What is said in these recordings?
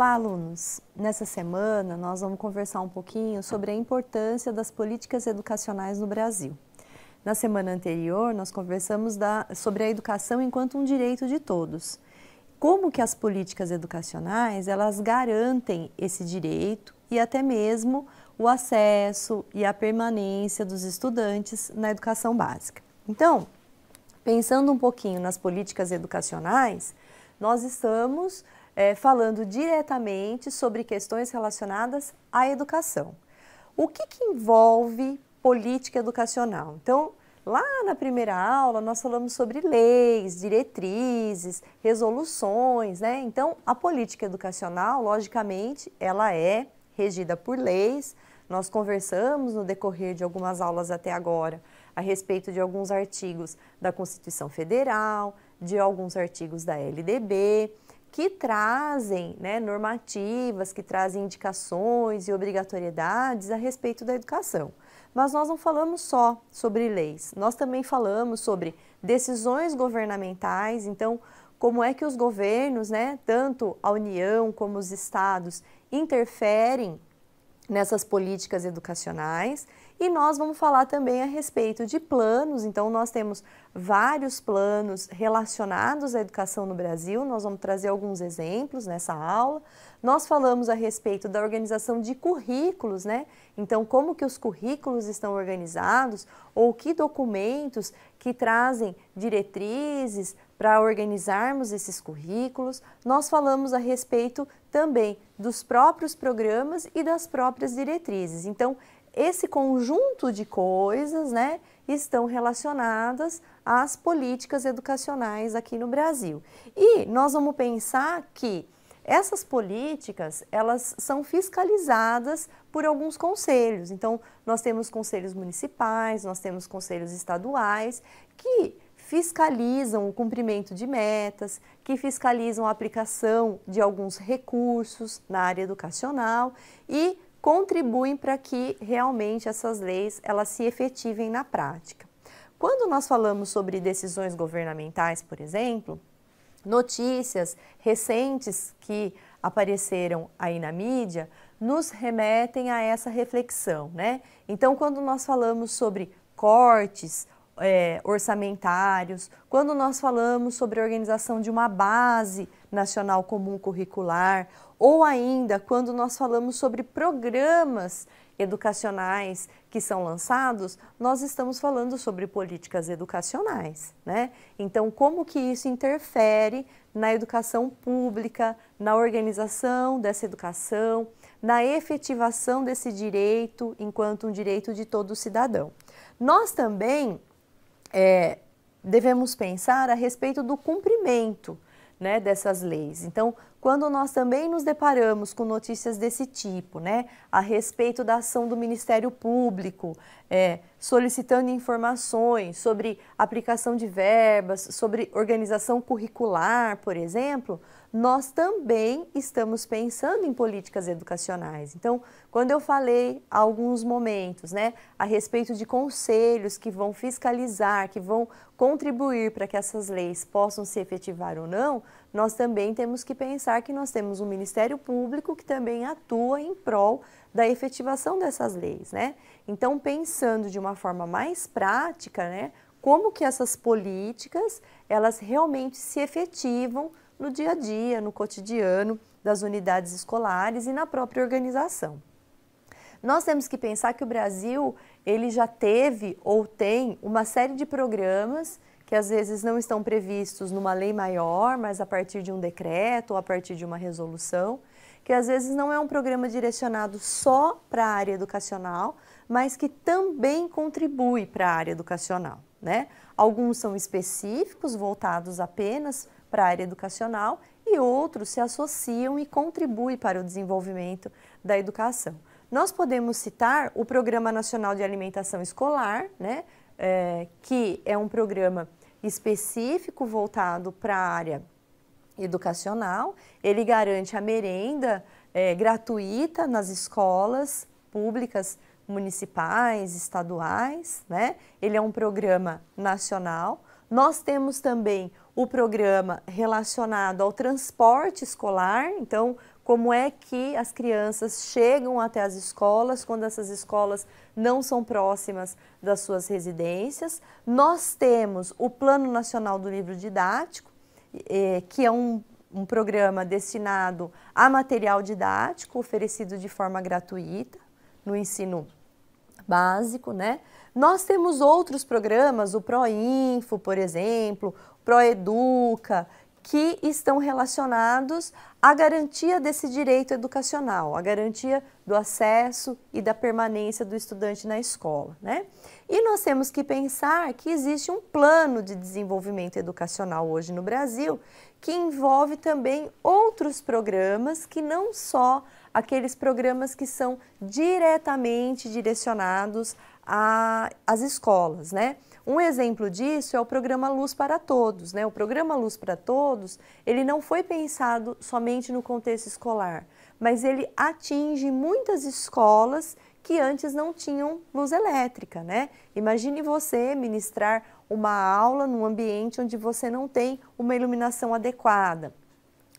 Olá, alunos! Nessa semana nós vamos conversar um pouquinho sobre a importância das políticas educacionais no Brasil. Na semana anterior, nós conversamos da, sobre a educação enquanto um direito de todos. Como que as políticas educacionais, elas garantem esse direito e até mesmo o acesso e a permanência dos estudantes na educação básica. Então, pensando um pouquinho nas políticas educacionais, nós estamos é, falando diretamente sobre questões relacionadas à educação. O que, que envolve política educacional? Então, Lá na primeira aula, nós falamos sobre leis, diretrizes, resoluções, né? Então, a política educacional, logicamente, ela é regida por leis. Nós conversamos no decorrer de algumas aulas até agora a respeito de alguns artigos da Constituição Federal, de alguns artigos da LDB que trazem né, normativas, que trazem indicações e obrigatoriedades a respeito da educação. Mas nós não falamos só sobre leis, nós também falamos sobre decisões governamentais, então, como é que os governos, né, tanto a União como os estados, interferem nessas políticas educacionais e nós vamos falar também a respeito de planos, então nós temos vários planos relacionados à educação no Brasil, nós vamos trazer alguns exemplos nessa aula. Nós falamos a respeito da organização de currículos, né? Então, como que os currículos estão organizados ou que documentos que trazem diretrizes para organizarmos esses currículos. Nós falamos a respeito também dos próprios programas e das próprias diretrizes. Então, esse conjunto de coisas né, estão relacionadas às políticas educacionais aqui no Brasil. E nós vamos pensar que essas políticas, elas são fiscalizadas por alguns conselhos. Então, nós temos conselhos municipais, nós temos conselhos estaduais que fiscalizam o cumprimento de metas, que fiscalizam a aplicação de alguns recursos na área educacional e contribuem para que realmente essas leis elas se efetivem na prática. Quando nós falamos sobre decisões governamentais, por exemplo, notícias recentes que apareceram aí na mídia nos remetem a essa reflexão, né? Então, quando nós falamos sobre cortes é, orçamentários, quando nós falamos sobre a organização de uma base nacional comum curricular ou ainda quando nós falamos sobre programas educacionais que são lançados, nós estamos falando sobre políticas educacionais, né? Então, como que isso interfere na educação pública, na organização dessa educação, na efetivação desse direito enquanto um direito de todo cidadão. Nós também é, devemos pensar a respeito do cumprimento né, dessas leis. Então, quando nós também nos deparamos com notícias desse tipo, né, a respeito da ação do Ministério Público, é, solicitando informações sobre aplicação de verbas, sobre organização curricular, por exemplo, nós também estamos pensando em políticas educacionais. Então, quando eu falei há alguns momentos né, a respeito de conselhos que vão fiscalizar, que vão contribuir para que essas leis possam se efetivar ou não, nós também temos que pensar que nós temos um Ministério Público que também atua em prol da efetivação dessas leis, né? Então, pensando de uma forma mais prática, né, como que essas políticas, elas realmente se efetivam no dia a dia, no cotidiano das unidades escolares e na própria organização. Nós temos que pensar que o Brasil, ele já teve ou tem uma série de programas que às vezes não estão previstos numa lei maior, mas a partir de um decreto ou a partir de uma resolução, que às vezes não é um programa direcionado só para a área educacional, mas que também contribui para a área educacional. Né? Alguns são específicos, voltados apenas para a área educacional, e outros se associam e contribuem para o desenvolvimento da educação. Nós podemos citar o Programa Nacional de Alimentação Escolar, né, é, que é um programa específico voltado para a área educacional. Ele garante a merenda é, gratuita nas escolas públicas municipais, estaduais, né? Ele é um programa nacional. Nós temos também o programa relacionado ao transporte escolar, então como é que as crianças chegam até as escolas quando essas escolas não são próximas das suas residências. Nós temos o Plano Nacional do Livro Didático, eh, que é um, um programa destinado a material didático oferecido de forma gratuita no ensino básico, né? Nós temos outros programas, o ProInfo, por exemplo, ProEduca, que estão relacionados à garantia desse direito educacional, à garantia do acesso e da permanência do estudante na escola. Né? E nós temos que pensar que existe um plano de desenvolvimento educacional hoje no Brasil que envolve também outros programas que não só aqueles programas que são diretamente direcionados às escolas, né? Um exemplo disso é o programa Luz para Todos, né? O programa Luz para Todos, ele não foi pensado somente no contexto escolar, mas ele atinge muitas escolas que antes não tinham luz elétrica, né? Imagine você ministrar uma aula num ambiente onde você não tem uma iluminação adequada.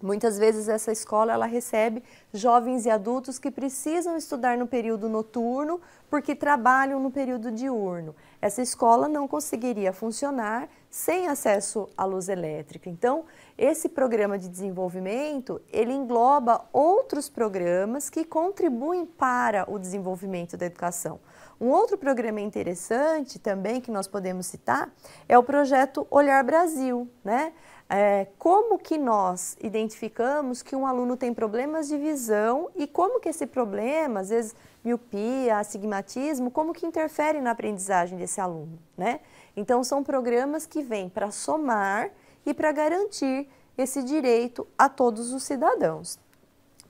Muitas vezes essa escola ela recebe jovens e adultos que precisam estudar no período noturno porque trabalham no período diurno. Essa escola não conseguiria funcionar sem acesso à luz elétrica. Então, esse programa de desenvolvimento, ele engloba outros programas que contribuem para o desenvolvimento da educação. Um outro programa interessante também que nós podemos citar é o projeto Olhar Brasil, né? É, como que nós identificamos que um aluno tem problemas de visão e como que esse problema, às vezes miopia, astigmatismo, como que interfere na aprendizagem desse aluno, né? Então são programas que vêm para somar e para garantir esse direito a todos os cidadãos.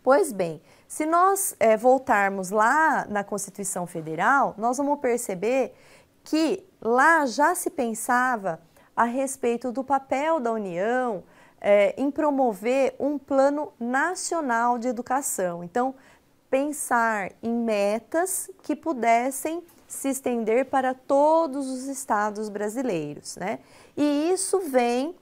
Pois bem, se nós é, voltarmos lá na Constituição Federal, nós vamos perceber que lá já se pensava a respeito do papel da União é, em promover um plano nacional de educação. Então, pensar em metas que pudessem se estender para todos os estados brasileiros, né? E isso vem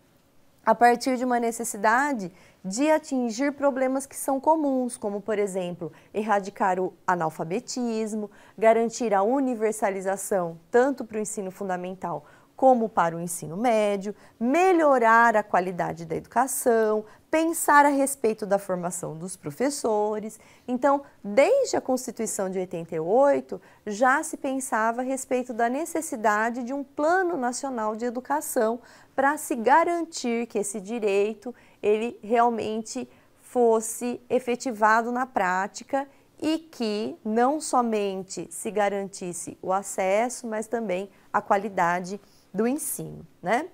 a partir de uma necessidade de atingir problemas que são comuns, como, por exemplo, erradicar o analfabetismo, garantir a universalização tanto para o ensino fundamental como para o ensino médio, melhorar a qualidade da educação, pensar a respeito da formação dos professores. Então, desde a Constituição de 88, já se pensava a respeito da necessidade de um plano nacional de educação para se garantir que esse direito ele realmente fosse efetivado na prática e que não somente se garantisse o acesso, mas também a qualidade do ensino, né?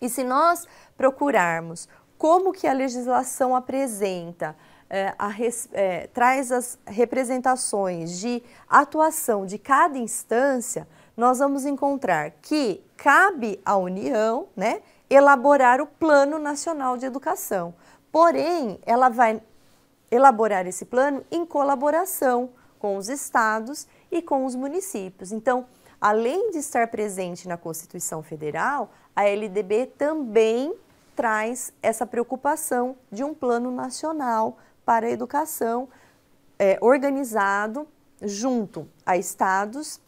E se nós procurarmos como que a legislação apresenta, é, a, é, traz as representações de atuação de cada instância, nós vamos encontrar que cabe à União né, elaborar o Plano Nacional de Educação. Porém, ela vai elaborar esse plano em colaboração com os estados e com os municípios. Então, além de estar presente na Constituição Federal, a LDB também traz essa preocupação de um plano nacional para a educação é, organizado junto a estados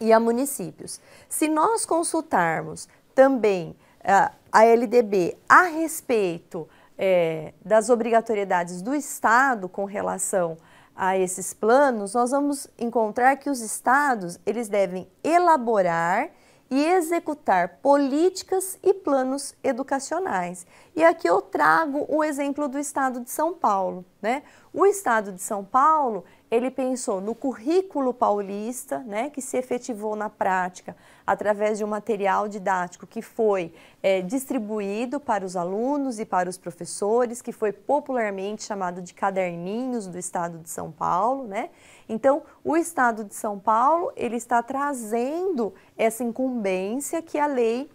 e a municípios. Se nós consultarmos também é, a LDB a respeito é, das obrigatoriedades do Estado com relação a esses planos, nós vamos encontrar que os estados, eles devem elaborar e executar políticas e planos educacionais. E aqui eu trago o exemplo do estado de São Paulo, né? O estado de São Paulo, ele pensou no currículo paulista, né, que se efetivou na prática através de um material didático que foi é, distribuído para os alunos e para os professores, que foi popularmente chamado de caderninhos do Estado de São Paulo, né? Então, o Estado de São Paulo ele está trazendo essa incumbência que a lei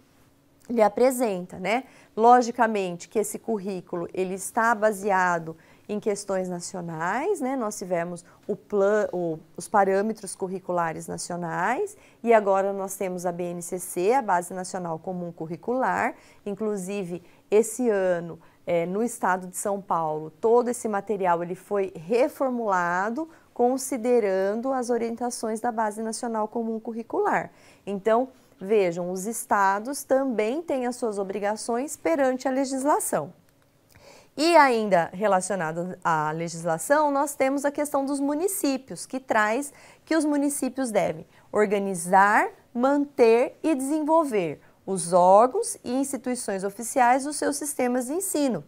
lhe apresenta, né? Logicamente que esse currículo ele está baseado em questões nacionais, né? Nós tivemos o plan, o, os parâmetros curriculares nacionais e agora nós temos a BNCC, a Base Nacional Comum Curricular. Inclusive, esse ano, é, no estado de São Paulo, todo esse material ele foi reformulado considerando as orientações da Base Nacional Comum Curricular. Então, vejam, os estados também têm as suas obrigações perante a legislação. E ainda relacionado à legislação, nós temos a questão dos municípios, que traz que os municípios devem organizar, manter e desenvolver os órgãos e instituições oficiais dos seus sistemas de ensino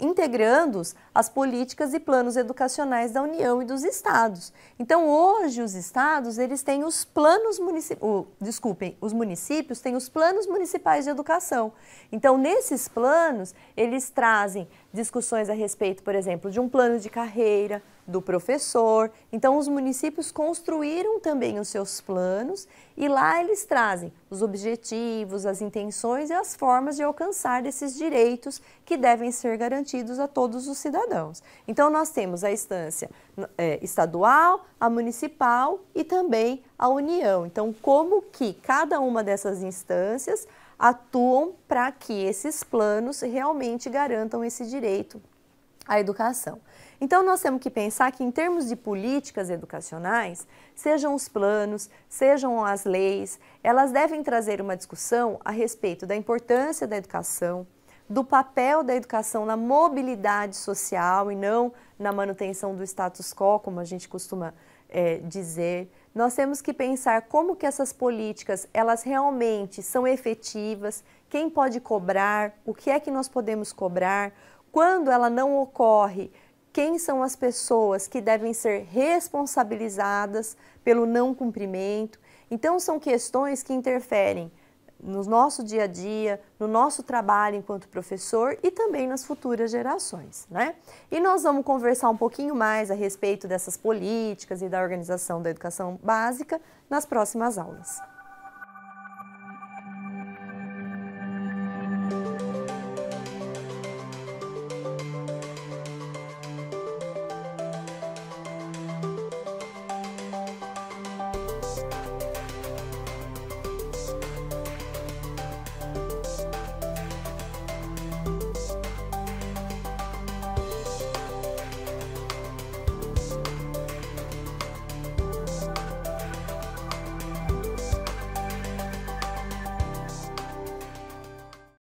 integrando as políticas e planos educacionais da União e dos estados. Então, hoje os estados, eles têm os planos municipais, desculpem, os municípios têm os planos municipais de educação. Então, nesses planos, eles trazem discussões a respeito, por exemplo, de um plano de carreira, do professor. Então, os municípios construíram também os seus planos e lá eles trazem os objetivos, as intenções e as formas de alcançar desses direitos que devem ser garantidos a todos os cidadãos. Então, nós temos a instância é, estadual, a municipal e também a União. Então, como que cada uma dessas instâncias atuam para que esses planos realmente garantam esse direito à educação. Então, nós temos que pensar que, em termos de políticas educacionais, sejam os planos, sejam as leis, elas devem trazer uma discussão a respeito da importância da educação, do papel da educação na mobilidade social e não na manutenção do status quo, como a gente costuma é, dizer. Nós temos que pensar como que essas políticas elas realmente são efetivas, quem pode cobrar, o que é que nós podemos cobrar, quando ela não ocorre quem são as pessoas que devem ser responsabilizadas pelo não cumprimento. Então, são questões que interferem no nosso dia a dia, no nosso trabalho enquanto professor e também nas futuras gerações, né? E nós vamos conversar um pouquinho mais a respeito dessas políticas e da organização da educação básica nas próximas aulas.